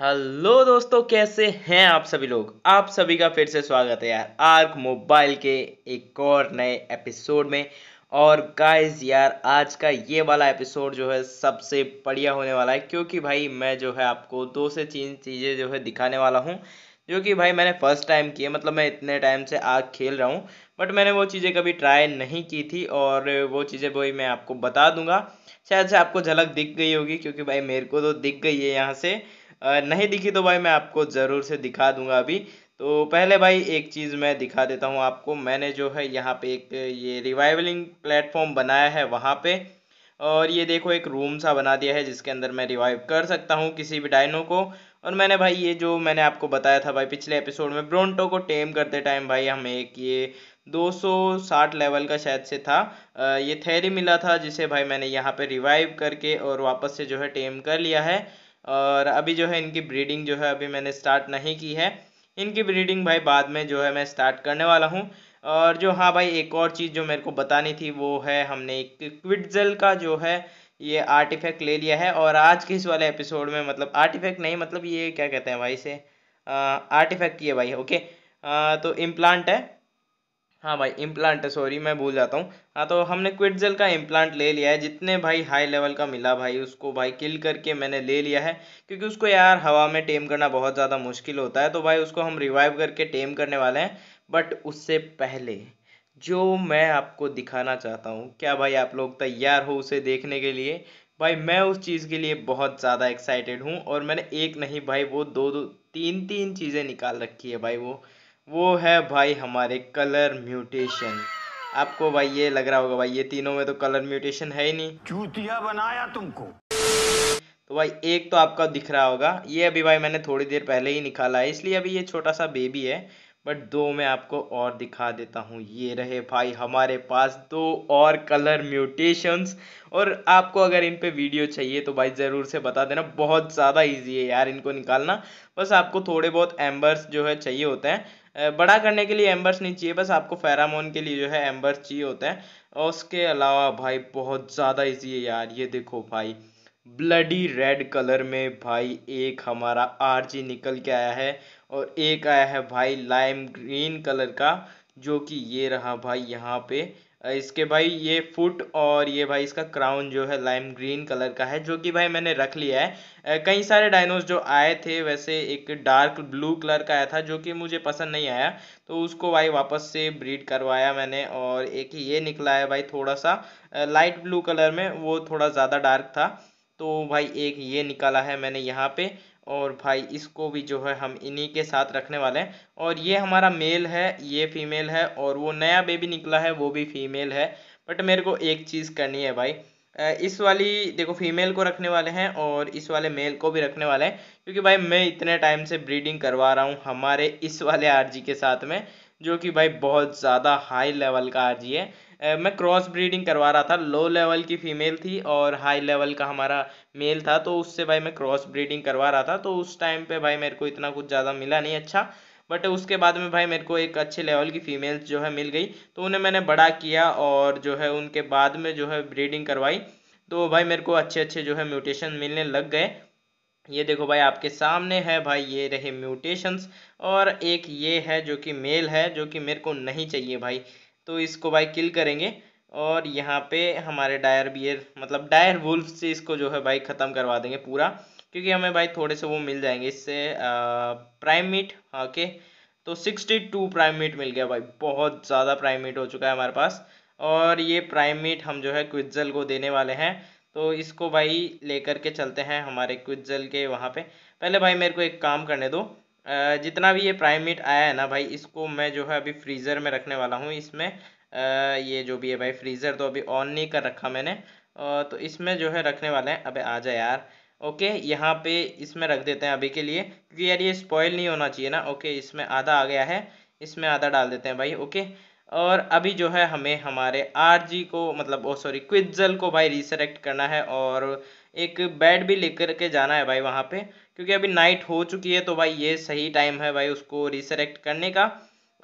hello दोस्तों कैसे हैं आप सभी लोग आप सभी का फिर से स्वागत है यार आर्क मोबाइल के एक और नए एपिसोड में और गाइस यार आज का ये वाला एपिसोड जो है सबसे बढ़िया होने वाला है क्योंकि भाई मैं जो है आपको दो से तीन चीज़ें जो है दिखाने वाला हूँ जो कि भाई मैंने फ़र्स्ट टाइम किए मतलब मैं इतने टाइम से आग खेल रहा हूँ बट मैंने वो चीज़ें कभी ट्राई नहीं की थी और वो चीज़ें भाई मैं आपको बता दूंगा शायद से आपको झलक दिख गई होगी क्योंकि भाई मेरे को तो दिख गई है यहाँ से नहीं दिखी तो भाई मैं आपको ज़रूर से दिखा दूंगा अभी तो पहले भाई एक चीज़ मैं दिखा देता हूँ आपको मैंने जो है यहाँ पे एक ये रिवाइवलिंग प्लेटफॉर्म बनाया है वहाँ पे और ये देखो एक रूम सा बना दिया है जिसके अंदर मैं रिवाइव कर सकता हूँ किसी भी डायनो को और मैंने भाई ये जो मैंने आपको बताया था भाई पिछले एपिसोड में ब्रोंटो को टेम करते टाइम भाई हमें एक ये 260 लेवल का शायद से था ये थैरी मिला था जिसे भाई मैंने यहाँ पे रिवाइव करके और वापस से जो है टेम कर लिया है और अभी जो है इनकी ब्रीडिंग जो है अभी मैंने स्टार्ट नहीं की है इनकी ब्रीडिंग भाई बाद में जो है मैं स्टार्ट करने वाला हूँ और जो हाँ भाई एक और चीज़ जो मेरे को बतानी थी वो है हमने एक क्विटजल का जो है ये आर्टिफैक्ट ले लिया है और आज के इस वाले एपिसोड में मतलब आर्टिफैक्ट नहीं मतलब ये क्या कहते हैं भाई से आर्टिफैक्ट ये भाई ओके आ, तो इम्प्लांट है हाँ भाई इम्प्लांट है सॉरी मैं भूल जाता हूँ हाँ तो हमने क्विटजेल का इम्प्लांट ले लिया है जितने भाई हाई लेवल का मिला भाई उसको भाई किल करके मैंने ले लिया है क्योंकि उसको यार हवा में टेम करना बहुत ज़्यादा मुश्किल होता है तो भाई उसको हम रिवाइव करके टेम करने वाले हैं बट उससे पहले जो मैं आपको दिखाना चाहता हूँ क्या भाई आप लोग तैयार हो उसे देखने के लिए भाई मैं उस चीज़ के लिए बहुत ज़्यादा एक्साइटेड हूँ और मैंने एक नहीं भाई वो दो दो तीन तीन चीज़ें निकाल रखी है भाई वो वो है भाई हमारे कलर म्यूटेशन आपको भाई ये लग रहा होगा भाई ये तीनों में तो कलर म्यूटेशन है ही नहीं चूतिया बनाया तुमको तो भाई एक तो आपका दिख रहा होगा ये अभी भाई मैंने थोड़ी देर पहले ही निकाला है इसलिए अभी ये छोटा सा बेबी है बट दो मैं आपको और दिखा देता हूँ ये रहे भाई हमारे पास दो और कलर म्यूटेशंस और आपको अगर इन पे वीडियो चाहिए तो भाई ज़रूर से बता देना बहुत ज़्यादा इजी है यार इनको निकालना बस आपको थोड़े बहुत एम्बर्स जो है चाहिए होते हैं बड़ा करने के लिए एम्बर्स नहीं चाहिए बस आपको फेरामोन के लिए जो है एम्बर्स चाहिए होते हैं और उसके अलावा भाई बहुत ज़्यादा ईजी है यार ये देखो भाई ब्लडी रेड कलर में भाई एक हमारा आरजी निकल के आया है और एक आया है भाई लाइम ग्रीन कलर का जो कि ये रहा भाई यहाँ पे इसके भाई ये फुट और ये भाई इसका क्राउन जो है लाइम ग्रीन कलर का है जो कि भाई मैंने रख लिया है कई सारे डायनोस जो आए थे वैसे एक डार्क ब्लू कलर का आया था जो कि मुझे पसंद नहीं आया तो उसको भाई वापस से ब्रीड करवाया मैंने और एक ये निकला है भाई थोड़ा सा लाइट ब्लू कलर में वो थोड़ा ज़्यादा डार्क था तो भाई एक ये निकाला है मैंने यहाँ पे और भाई इसको भी जो है हम इन्हीं के साथ रखने वाले हैं और ये हमारा मेल है ये फीमेल है और वो नया बेबी निकला है वो भी फीमेल है बट मेरे को एक चीज़ करनी है भाई इस वाली देखो फीमेल को रखने वाले हैं और इस वाले मेल को भी रखने वाले हैं क्योंकि भाई मैं इतने टाइम से ब्रीडिंग करवा रहा हूँ हमारे इस वाले आरजी के साथ में जो कि भाई बहुत ज़्यादा हाई लेवल का आरजी है मैं क्रॉस ब्रीडिंग करवा रहा था लो लेवल की फीमेल थी और हाई लेवल का हमारा मेल था तो उससे भाई मैं क्रॉस ब्रीडिंग करवा रहा था तो उस टाइम पे भाई मेरे को इतना कुछ ज़्यादा मिला नहीं अच्छा बट उसके बाद में भाई मेरे को एक अच्छे लेवल की फीमेल्स जो है मिल गई तो उन्हें मैंने बड़ा किया और जो है उनके बाद में जो है ब्रीडिंग करवाई तो भाई मेरे को अच्छे अच्छे जो है म्यूटेशन मिलने लग गए ये देखो भाई आपके सामने है भाई ये रहे म्यूटेशंस और एक ये है जो कि मेल है जो कि मेरे को नहीं चाहिए भाई तो इसको भाई किल करेंगे और यहाँ पे हमारे डायर बियर मतलब डायर वुल्फ से इसको जो है भाई ख़त्म करवा देंगे पूरा क्योंकि हमें भाई थोड़े से वो मिल जाएंगे इससे प्राइम मीट ओके तो सिक्सटी टू प्राइम मीट मिल गया भाई बहुत ज़्यादा प्राइम मीट हो चुका है हमारे पास और ये प्राइम मीट हम जो है क्विजल को देने वाले हैं तो इसको भाई लेकर के चलते हैं हमारे क्विजल के वहाँ पे पहले भाई मेरे को एक काम करने दो जितना भी ये प्राइम मीट आया है ना भाई इसको मैं जो है अभी फ्रीज़र में रखने वाला हूँ इसमें ये जो भी है भाई फ्रीज़र तो अभी ऑन नहीं कर रखा मैंने तो इसमें जो है रखने वाले हैं अबे आ जाए यार ओके यहाँ पे इसमें रख देते हैं अभी के लिए क्योंकि यार ये स्पॉयल नहीं होना चाहिए ना ओके इसमें आधा आ गया है इसमें आधा डाल देते हैं भाई ओके और अभी जो है हमें हमारे जी को मतलब ओ सॉरी क्विजल को भाई रिसरेक्ट करना है और एक बेड भी लेकर के जाना है भाई वहाँ पे क्योंकि अभी नाइट हो चुकी है तो भाई ये सही टाइम है भाई उसको रिसरेक्ट करने का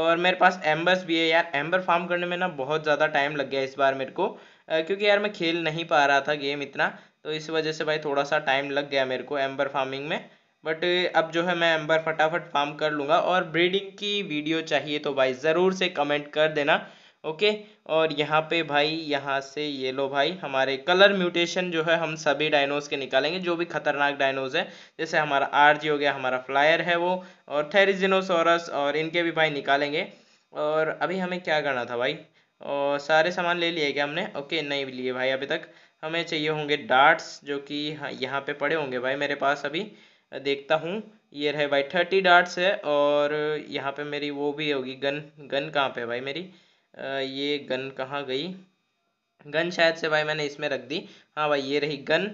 और मेरे पास एम्बर्स भी है यार एम्बर फार्म करने में ना बहुत ज़्यादा टाइम लग गया इस बार मेरे को क्योंकि यार मैं खेल नहीं पा रहा था गेम इतना तो इस वजह से भाई थोड़ा सा टाइम लग गया मेरे को एम्बर फार्मिंग में बट अब जो है मैं एम्बर फटाफट फार्म कर लूँगा और ब्रीडिंग की वीडियो चाहिए तो भाई ज़रूर से कमेंट कर देना ओके और यहाँ पे भाई यहाँ से ये लो भाई हमारे कलर म्यूटेशन जो है हम सभी डायनोज के निकालेंगे जो भी खतरनाक डायनोज है जैसे हमारा आरजी हो गया हमारा फ्लायर है वो और थेरिजिनोसोरस और इनके भी भाई निकालेंगे और अभी हमें क्या करना था भाई और सारे सामान ले लिए क्या हमने ओके नहीं लिए भाई अभी तक हमें चाहिए होंगे डार्ट्स जो कि हाँ, यहाँ पे पड़े होंगे भाई मेरे पास अभी देखता हूँ ये रहे भाई थर्टी डार्ट्स है और यहाँ पे मेरी वो भी होगी गन गन कहाँ पे है भाई मेरी ये गन कहाँ गई गन शायद से भाई मैंने इसमें रख दी हाँ भाई ये रही गन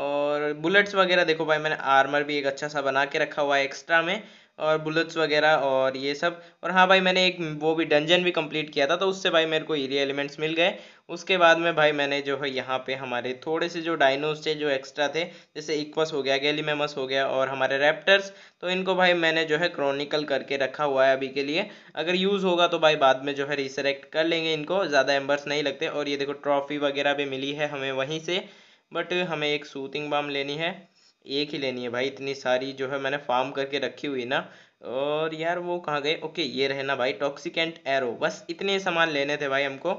और बुलेट्स वगैरह देखो भाई मैंने आर्मर भी एक अच्छा सा बना के रखा हुआ है एक्स्ट्रा में और बुलेट्स वगैरह और ये सब और हाँ भाई मैंने एक वो भी डंजन भी कंप्लीट किया था तो उससे भाई मेरे को एरिया एलिमेंट्स मिल गए उसके बाद में भाई मैंने जो है यहाँ पे हमारे थोड़े से जो डाइनोस थे जो एक्स्ट्रा थे जैसे इक्वस हो गया गैलीमेमस हो गया और हमारे रैप्टर्स तो इनको भाई मैंने जो है क्रॉनिकल करके रखा हुआ है अभी के लिए अगर यूज़ होगा तो भाई बाद में जो है रिसरेक्ट कर लेंगे इनको ज़्यादा एम्बर्स नहीं लगते और ये देखो ट्रॉफी वगैरह भी मिली है हमें वहीं से बट हमें एक सूथिंग बाम लेनी है एक ही लेनी है भाई इतनी सारी जो है मैंने फार्म करके रखी हुई ना और यार वो कहाँ गए ओके ये रहना भाई टॉक्सिकेंट एरो बस इतने सामान लेने थे भाई हमको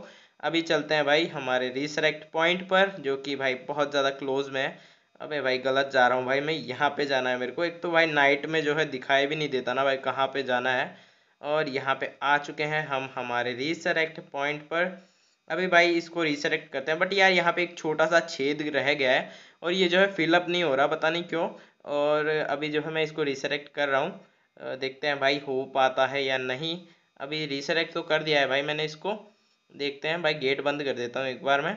अभी चलते हैं भाई हमारे रिसरेक्ट पॉइंट पर जो कि भाई बहुत ज़्यादा क्लोज में है अबे भाई गलत जा रहा हूँ भाई मैं यहाँ पे जाना है मेरे को एक तो भाई नाइट में जो है दिखाई भी नहीं देता ना भाई कहाँ पे जाना है और यहाँ पे आ चुके हैं हम हमारे रिसरेक्ट पॉइंट पर अभी भाई इसको रिसरेक्ट करते हैं बट यार यहाँ पे एक छोटा सा छेद रह गया है और ये जो है फिलअप नहीं हो रहा पता नहीं क्यों और अभी जो है मैं इसको रिसरेक्ट कर रहा हूँ देखते हैं भाई हो पाता है या नहीं अभी रिसरेक्ट तो कर दिया है भाई मैंने इसको देखते हैं भाई गेट बंद कर देता हूँ एक बार मैं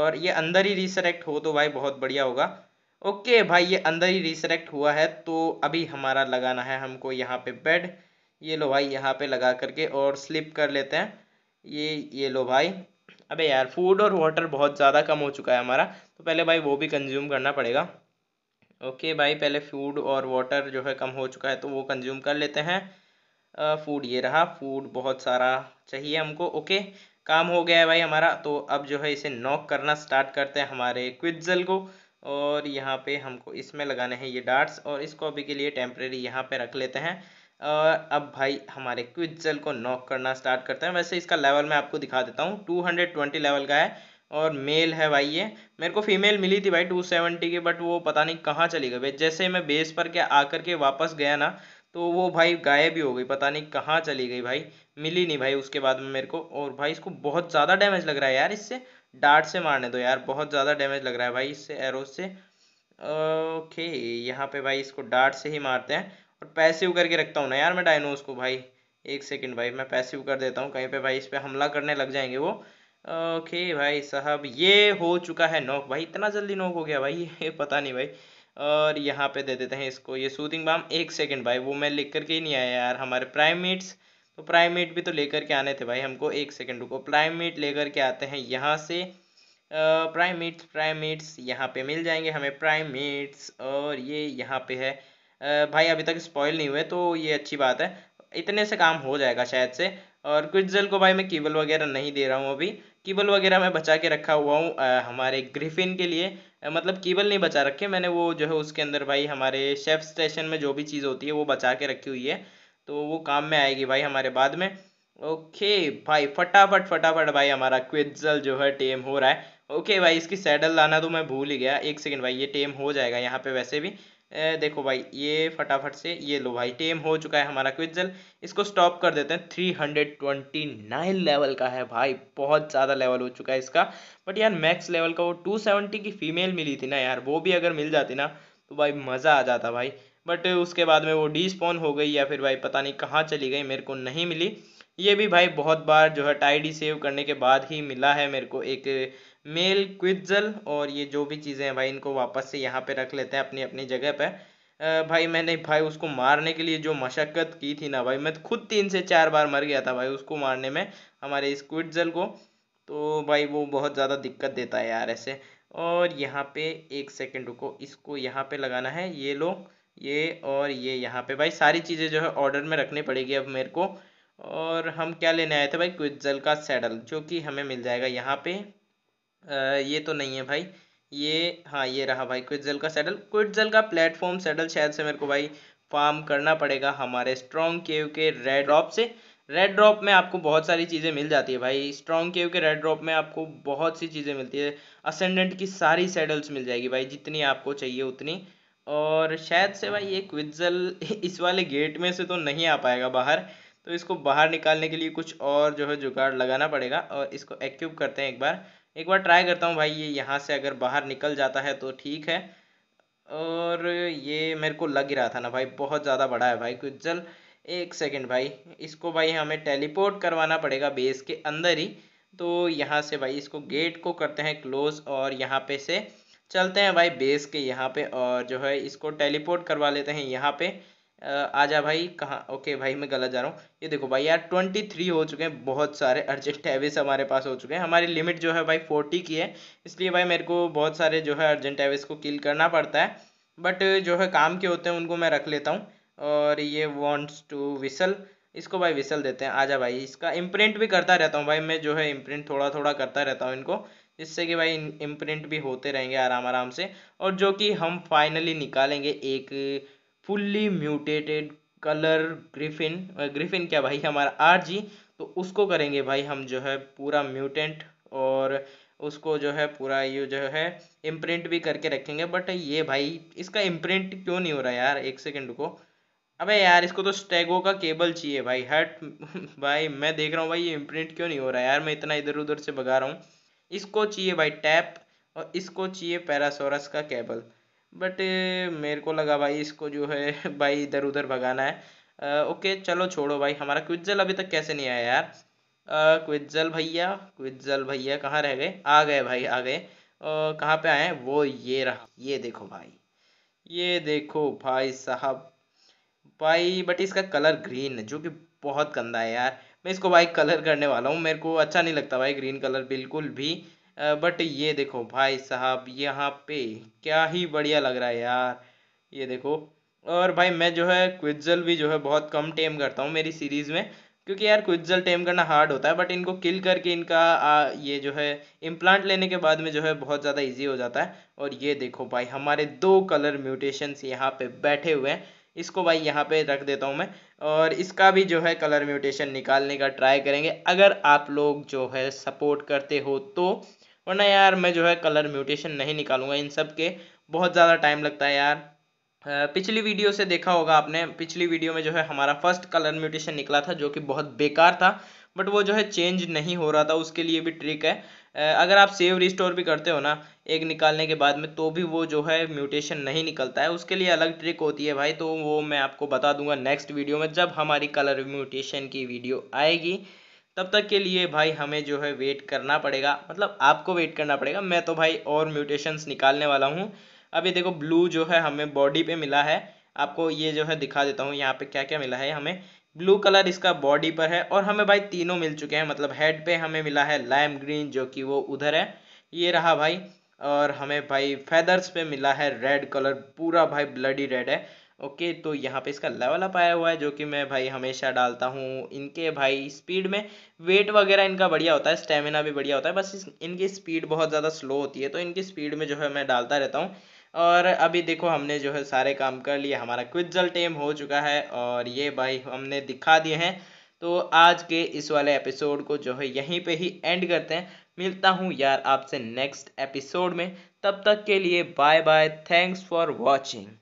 और ये अंदर ही रिसरेक्ट हो तो भाई बहुत बढ़िया होगा ओके भाई ये अंदर ही रिसरेक्ट हुआ है तो अभी हमारा लगाना है हमको यहाँ पे बेड ये लो भाई यहाँ पे लगा करके और स्लिप कर लेते हैं ये ये लो भाई अबे यार फूड और वाटर बहुत ज़्यादा कम हो चुका है हमारा तो पहले भाई वो भी कंज्यूम करना पड़ेगा ओके भाई पहले फूड और वाटर जो है कम हो चुका है तो वो कंज्यूम कर लेते हैं फूड ये रहा फूड बहुत सारा चाहिए हमको ओके काम हो गया है भाई हमारा तो अब जो है इसे नॉक करना स्टार्ट करते हैं हमारे क्विजल को और यहाँ पे हमको इसमें लगाने हैं ये डार्ट्स और इसको अभी के लिए टेम्प्रेरी यहाँ पे रख लेते हैं अब भाई हमारे क्विजल को नॉक करना स्टार्ट करते हैं वैसे इसका लेवल मैं आपको दिखा देता हूँ 220 लेवल का है और मेल है भाई ये मेरे को फीमेल मिली थी भाई 270 की बट वो पता नहीं कहाँ चली गई जैसे मैं बेस पर के आकर के वापस गया ना तो वो भाई गायब ही हो गई पता नहीं कहाँ चली गई भाई मिली नहीं भाई उसके बाद में मेरे को और भाई इसको बहुत ज़्यादा डैमेज लग रहा है यार इससे डार्ट से मारने दो यार बहुत ज़्यादा डैमेज लग रहा है भाई इससे एरोज से ओके यहाँ पे भाई इसको डार्ट से ही मारते हैं और पैसिव करके रखता हूँ ना यार मैं डायनोस को भाई एक सेकेंड भाई मैं पैसिव कर देता हूँ कहीं पे भाई इस पर हमला करने लग जाएंगे वो ओके भाई साहब ये हो चुका है नोक भाई इतना जल्दी नोक हो गया भाई ये पता नहीं भाई और यहाँ पे दे देते हैं इसको ये सूदिंग बाम एक सेकेंड भाई वो मैं लिख करके ही नहीं आया यार हमारे प्राइमेट्स तो प्राइमेट भी तो लेकर के आने थे भाई हमको एक सेकेंड रुको प्राइमेट लेकर के आते हैं यहाँ से प्राइमेट्स प्राइमेट्स यहाँ पे मिल जाएंगे हमें प्राइमेट्स और ये यहाँ पे है भाई अभी तक स्पॉयल नहीं हुए तो ये अच्छी बात है इतने से काम हो जाएगा शायद से और कुछ जल को भाई मैं कीबल वगैरह नहीं दे रहा हूँ अभी कीबल वगैरह मैं बचा के रखा हुआ हूँ हमारे ग्रिफिन के लिए आ, मतलब कीबल नहीं बचा रखे मैंने वो जो है उसके अंदर भाई हमारे शेफ स्टेशन में जो भी चीज़ होती है वो बचा के रखी हुई है तो वो काम में आएगी भाई हमारे बाद में ओके भाई फटाफट फटाफट भाई हमारा क्विजल जो है टेम हो रहा है ओके भाई इसकी सैडल लाना तो मैं भूल ही गया एक सेकेंड भाई ये टेम हो जाएगा यहाँ पे वैसे भी देखो भाई ये फटाफट से ये लो भाई टेम हो चुका है हमारा क्विजल इसको स्टॉप कर देते हैं three hundred twenty nine level का है भाई बहुत ज़्यादा लेवल हो चुका है इसका बट यार मैक्स लेवल का वो टू सेवेंटी की फीमेल मिली थी ना यार वो भी अगर मिल जाती ना तो भाई मज़ा आ जाता भाई बट उसके बाद में वो डिस्पॉन हो गई या फिर भाई पता नहीं कहाँ चली गई मेरे को नहीं मिली ये भी भाई बहुत बार जो है टाइडी सेव करने के बाद ही मिला है मेरे को एक मेल क्विजल और ये जो भी चीज़ें हैं भाई इनको वापस से यहाँ पे रख लेते हैं अपनी अपनी जगह पे भाई मैंने भाई उसको मारने के लिए जो मशक्क़त की थी ना भाई मैं तो खुद तीन से चार बार मर गया था भाई उसको मारने में हमारे इस क्विटजल को तो भाई वो बहुत ज़्यादा दिक्कत देता है यार ऐसे और यहाँ पे एक सेकेंड रुको इसको यहाँ पे लगाना है ये लो ये और ये यहाँ पे भाई सारी चीज़ें जो है ऑर्डर में रखनी पड़ेगी अब मेरे को और हम क्या लेने आए थे भाई क्विजल का सैडल जो कि हमें मिल जाएगा यहाँ पे ये तो नहीं है भाई ये हाँ ये रहा भाई क्विटजल का सैडल क्विटजल का प्लेटफॉर्म सैडल शायद से मेरे को भाई फार्म करना पड़ेगा हमारे स्ट्रॉन्ग केव के रेड ड्रॉप से रेड ड्रॉप में आपको बहुत सारी चीज़ें मिल जाती है भाई स्ट्रॉन्ग केव के रेड ड्रॉप में आपको बहुत सी चीज़ें मिलती है असेंडेंट की सारी सैडल्स मिल जाएगी भाई जितनी आपको चाहिए उतनी और शायद से भाई ये क्विटजल इस वाले गेट में से तो नहीं आ पाएगा बाहर तो इसको बाहर निकालने के लिए कुछ और जो है जुगाड़ लगाना पड़ेगा और इसको एक्यूब करते हैं एक बार एक बार ट्राई करता हूँ भाई ये यहाँ से अगर बाहर निकल जाता है तो ठीक है और ये मेरे को लग ही रहा था ना भाई बहुत ज़्यादा बड़ा है भाई कुछ जल एक सेकंड भाई इसको भाई हमें टेलीपोर्ट करवाना पड़ेगा बेस के अंदर ही तो यहाँ से भाई इसको गेट को करते हैं क्लोज और यहाँ पे से चलते हैं भाई बेस के यहाँ पे और जो है इसको टेलीपोर्ट करवा लेते हैं यहाँ पे आ जा भाई कहाँ ओके भाई मैं गलत जा रहा हूँ ये देखो भाई यार ट्वेंटी थ्री हो चुके हैं बहुत सारे अर्जेंट एवेस हमारे पास हो चुके हैं हमारी लिमिट जो है भाई फोर्टी की है इसलिए भाई मेरे को बहुत सारे जो है अर्जेंट एवेस को किल करना पड़ता है बट जो है काम के होते हैं उनको मैं रख लेता हूँ और ये वॉन्ट्स टू विसल इसको भाई विसल देते हैं आजा भाई इसका इम्प्रिंट भी करता रहता हूँ भाई मैं जो है इम्प्रिंट थोड़ा थोड़ा करता रहता हूँ इनको जिससे कि भाई इम्प्रिंट भी होते रहेंगे आराम आराम से और जो कि हम फाइनली निकालेंगे एक fully mutated colour griffin griffin क्या भाई हमारा आर जी तो उसको करेंगे भाई हम जो है पूरा म्यूटेंट और उसको जो है पूरा ये जो है इम्प्रिंट भी करके रखेंगे बट ये भाई इसका इम्प्रिंट क्यों नहीं हो रहा यार एक सेकंड को अबे यार इसको तो स्टेगो का केबल चाहिए भाई हट भाई मैं देख रहा हूँ भाई ये इम्प्रिंट क्यों नहीं हो रहा यार मैं इतना इधर उधर से भगा रहा हूँ इसको चाहिए भाई टैप और इसको चाहिए पैरासोरस का केबल बट मेरे को लगा भाई इसको जो है भाई इधर उधर भगाना है ओके चलो छोड़ो भाई हमारा क्विजल अभी तक कैसे नहीं आया यार क्विजल भैया क्विजल भैया कहाँ रह गए आ गए भाई आ गए कहाँ पे आए वो ये रहा ये देखो भाई ये देखो भाई साहब भाई बट इसका कलर ग्रीन है जो कि बहुत गंदा है यार मैं इसको भाई कलर करने वाला हूँ मेरे को अच्छा नहीं लगता भाई ग्रीन कलर बिल्कुल भी बट ये देखो भाई साहब यहाँ पे क्या ही बढ़िया लग रहा है यार ये देखो और भाई मैं जो है क्विजल भी जो है बहुत कम टेम करता हूँ मेरी सीरीज़ में क्योंकि यार क्विजल टेम करना हार्ड होता है बट इनको किल करके इनका आ, ये जो है इम्प्लांट लेने के बाद में जो है बहुत ज़्यादा इजी हो जाता है और ये देखो भाई हमारे दो कलर म्यूटेशंस यहाँ पे बैठे हुए हैं इसको भाई यहाँ पे रख देता हूँ मैं और इसका भी जो है कलर म्यूटेशन निकालने का ट्राई करेंगे अगर आप लोग जो है सपोर्ट करते हो तो वरना यार मैं जो है कलर म्यूटेशन नहीं निकालूंगा इन सब के बहुत ज़्यादा टाइम लगता है यार पिछली वीडियो से देखा होगा आपने पिछली वीडियो में जो है हमारा फर्स्ट कलर म्यूटेशन निकला था जो कि बहुत बेकार था बट वो जो है चेंज नहीं हो रहा था उसके लिए भी ट्रिक है अगर आप सेव रिस्टोर भी करते हो ना एक निकालने के बाद में तो भी वो जो है म्यूटेशन नहीं निकलता है उसके लिए अलग ट्रिक होती है भाई तो वो मैं आपको बता दूंगा नेक्स्ट वीडियो में जब हमारी कलर म्यूटेशन की वीडियो आएगी तब तक के लिए भाई हमें जो है वेट करना पड़ेगा मतलब आपको वेट करना पड़ेगा मैं तो भाई और म्यूटेशंस निकालने वाला हूँ अब ये देखो ब्लू जो है हमें बॉडी पे मिला है आपको ये जो है दिखा देता हूँ यहाँ पे क्या क्या मिला है हमें ब्लू कलर इसका बॉडी पर है और हमें भाई तीनों मिल चुके हैं मतलब हेड पे हमें मिला है लाइम ग्रीन जो कि वो उधर है ये रहा भाई और हमें भाई फेदर्स पे मिला है रेड कलर पूरा भाई ब्लडी रेड है ओके तो यहाँ पे इसका लेवल अप आया हुआ है जो कि मैं भाई हमेशा डालता हूँ इनके भाई स्पीड में वेट वगैरह इनका बढ़िया होता है स्टेमिना भी बढ़िया होता है बस इनकी स्पीड बहुत ज़्यादा स्लो होती है तो इनकी स्पीड में जो है मैं डालता रहता हूँ और अभी देखो हमने जो है सारे काम कर लिए हमारा क्विजल टेम हो चुका है और ये भाई हमने दिखा दिए हैं तो आज के इस वाले एपिसोड को जो है यहीं पे ही एंड करते हैं मिलता हूँ यार आपसे नेक्स्ट एपिसोड में तब तक के लिए bye bye thanks for watching